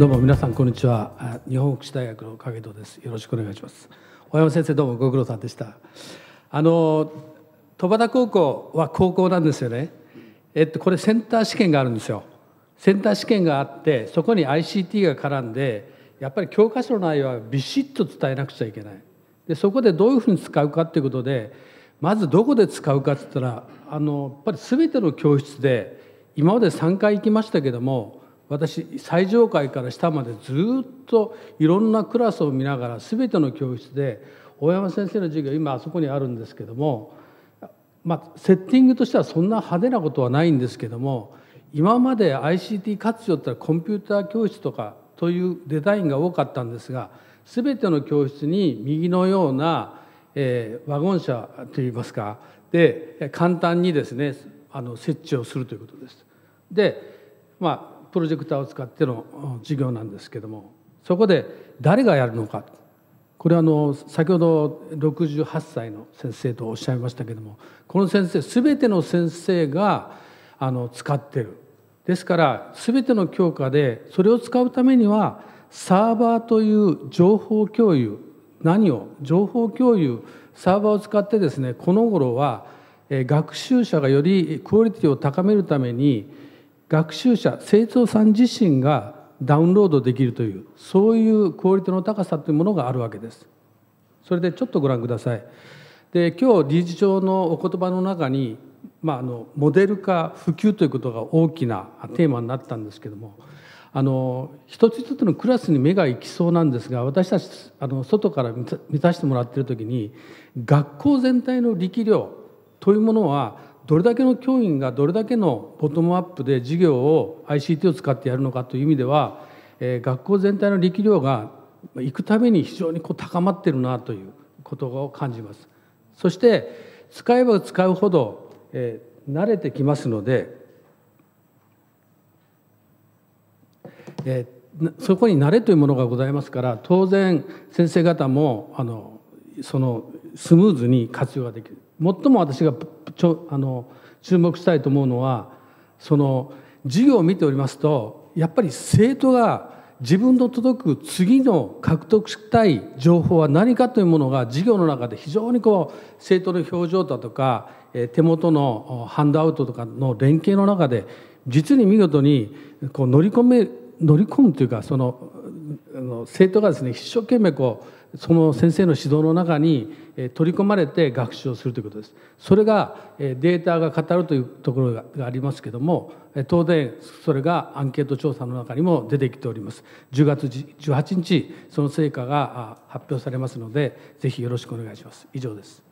どうも皆さんこんにちは日本福祉大学の影戸ですよろしくお願いします小山先生どうもご苦労さんでしたあの戸端高校は高校なんですよねえっとこれセンター試験があるんですよセンター試験があってそこに ICT が絡んでやっぱり教科書の内容はビシッと伝えなくちゃいけないでそこでどういうふうに使うかっていうことでまずどこで使うかって言ったらあのやっぱり全ての教室で今まで3回行きましたけども私最上階から下までずっといろんなクラスを見ながら全ての教室で大山先生の授業今あそこにあるんですけども、まあ、セッティングとしてはそんな派手なことはないんですけども今まで ICT 活用ってコンピューター教室とかというデザインが多かったんですが全ての教室に右のような、えワゴン車といいますかで簡単にですねあの設置をするということです。でまあプロジェクターを使っての授業なんですけどもそこで誰がやるのかこれはあの先ほど68歳の先生とおっしゃいましたけどもこの先生全ての先生があの使ってるですから全ての教科でそれを使うためにはサーバーという情報共有何を情報共有サーバーを使ってですねこの頃は学習者がよりクオリティを高めるために学習者生徒さん自身がダウンロードできるというそういうクオリティの高さというものがあるわけですそれでちょっとご覧くださいで今日理事長のお言葉の中に、まあ、あのモデル化普及ということが大きなテーマになったんですけどもあの一つ一つのクラスに目が行きそうなんですが私たちあの外から見させてもらってる時に学校全体の力量というものはどれだけの教員がどれだけのボトムアップで授業を ICT を使ってやるのかという意味では、えー、学校全体の力量が行くために非常にこう高まっているなということを感じます。そして使えば使うほど、えー、慣れてきますので、えー、そこに慣れというものがございますから当然先生方もあのそのスムーズに活用ができる。最も私がちょあの注目したいと思うのはその授業を見ておりますとやっぱり生徒が自分の届く次の獲得したい情報は何かというものが授業の中で非常にこう生徒の表情だとか手元のハンドアウトとかの連携の中で実に見事にこう乗り込め乗り込むというかその生徒がですね一生懸命こうその先生の指導の中に取り込まれて学習をするということですそれがデータが語るというところがありますけれども当然それがアンケート調査の中にも出てきております10月18日その成果が発表されますのでぜひよろしくお願いします以上です